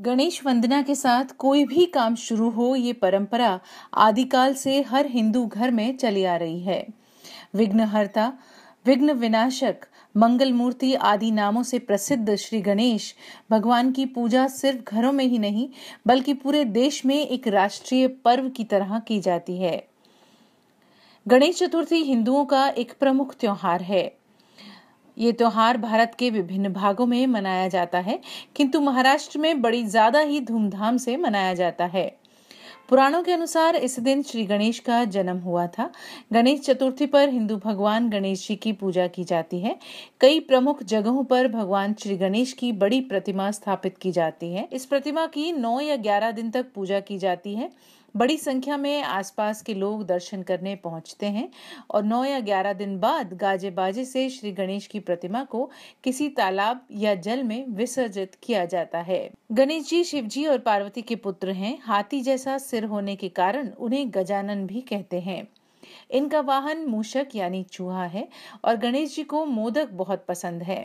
गणेश वंदना के साथ कोई भी काम शुरू हो ये परंपरा आदिकाल से हर हिंदू घर में चली आ रही है विघ्नहर्ता विघ्न विनाशक मंगल मूर्ति आदि नामों से प्रसिद्ध श्री गणेश भगवान की पूजा सिर्फ घरों में ही नहीं बल्कि पूरे देश में एक राष्ट्रीय पर्व की तरह की जाती है गणेश चतुर्थी हिंदुओं का एक प्रमुख त्यौहार है ये त्यौहार भारत के विभिन्न भागों में मनाया जाता है किंतु महाराष्ट्र में बड़ी ज़्यादा ही धूमधाम से मनाया जाता है पुराणों के अनुसार इस दिन श्री गणेश का जन्म हुआ था गणेश चतुर्थी पर हिंदू भगवान गणेश जी की पूजा की जाती है कई प्रमुख जगहों पर भगवान श्री गणेश की बड़ी प्रतिमा स्थापित की जाती है इस प्रतिमा की नौ या ग्यारह दिन तक पूजा की जाती है बड़ी संख्या में आसपास के लोग दर्शन करने पहुंचते हैं और नौ या ग्यारह दिन बाद गाजे बाजे से श्री गणेश की प्रतिमा को किसी तालाब या जल में विसर्जित किया जाता है गणेश जी शिव जी और पार्वती के पुत्र हैं हाथी जैसा सिर होने के कारण उन्हें गजानन भी कहते हैं इनका वाहन मूषक यानी चूहा है और गणेश जी को मोदक बहुत पसंद है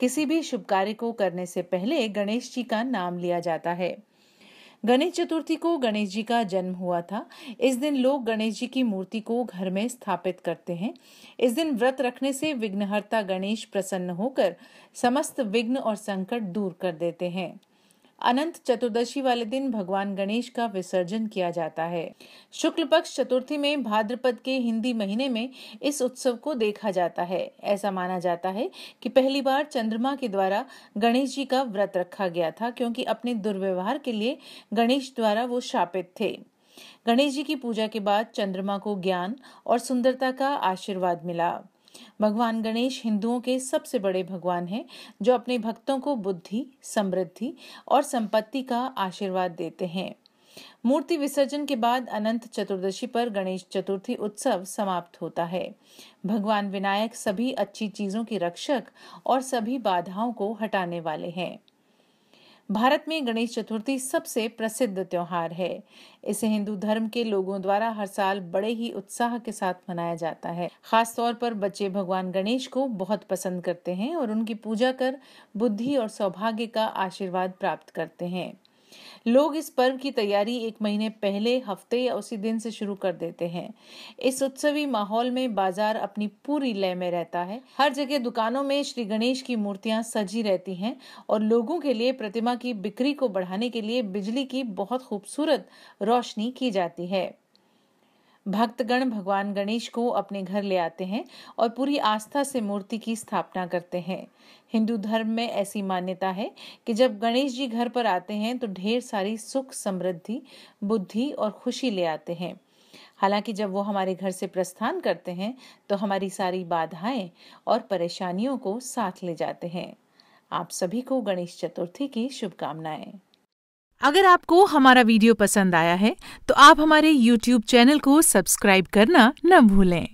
किसी भी शुभ कार्य को करने से पहले गणेश जी का नाम लिया जाता है गणेश चतुर्थी को गणेश जी का जन्म हुआ था इस दिन लोग गणेश जी की मूर्ति को घर में स्थापित करते हैं इस दिन व्रत रखने से विघ्नहर्ता गणेश प्रसन्न होकर समस्त विघ्न और संकट दूर कर देते हैं अनंत चतुर्दशी वाले दिन भगवान गणेश का विसर्जन किया जाता है शुक्ल पक्ष चतुर्थी में भाद्रपद के हिंदी महीने में इस उत्सव को देखा जाता है ऐसा माना जाता है कि पहली बार चंद्रमा के द्वारा गणेश जी का व्रत रखा गया था क्योंकि अपने दुर्व्यवहार के लिए गणेश द्वारा वो शापित थे गणेश जी की पूजा के बाद चंद्रमा को ज्ञान और सुंदरता का आशीर्वाद मिला भगवान गणेश हिंदुओं के सबसे बड़े भगवान हैं जो अपने भक्तों को बुद्धि समृद्धि और संपत्ति का आशीर्वाद देते हैं मूर्ति विसर्जन के बाद अनंत चतुर्दशी पर गणेश चतुर्थी उत्सव समाप्त होता है भगवान विनायक सभी अच्छी चीजों के रक्षक और सभी बाधाओं को हटाने वाले हैं भारत में गणेश चतुर्थी सबसे प्रसिद्ध त्यौहार है इसे हिंदू धर्म के लोगों द्वारा हर साल बड़े ही उत्साह के साथ मनाया जाता है खास तौर पर बच्चे भगवान गणेश को बहुत पसंद करते हैं और उनकी पूजा कर बुद्धि और सौभाग्य का आशीर्वाद प्राप्त करते हैं लोग इस पर्व की तैयारी एक महीने पहले हफ्ते या उसी दिन से शुरू कर देते हैं इस उत्सवी माहौल में बाजार अपनी पूरी लय में रहता है हर जगह दुकानों में श्री गणेश की मूर्तियां सजी रहती हैं और लोगों के लिए प्रतिमा की बिक्री को बढ़ाने के लिए बिजली की बहुत खूबसूरत रोशनी की जाती है भक्तगण भगवान गणेश को अपने घर ले आते हैं और पूरी आस्था से मूर्ति की स्थापना करते हैं हिंदू धर्म में ऐसी मान्यता है कि जब गणेश जी घर पर आते हैं तो ढेर सारी सुख समृद्धि बुद्धि और खुशी ले आते हैं हालांकि जब वो हमारे घर से प्रस्थान करते हैं तो हमारी सारी बाधाएं और परेशानियों को साथ ले जाते हैं आप सभी को गणेश चतुर्थी की शुभकामनाएं अगर आपको हमारा वीडियो पसंद आया है तो आप हमारे YouTube चैनल को सब्सक्राइब करना न भूलें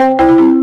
thank you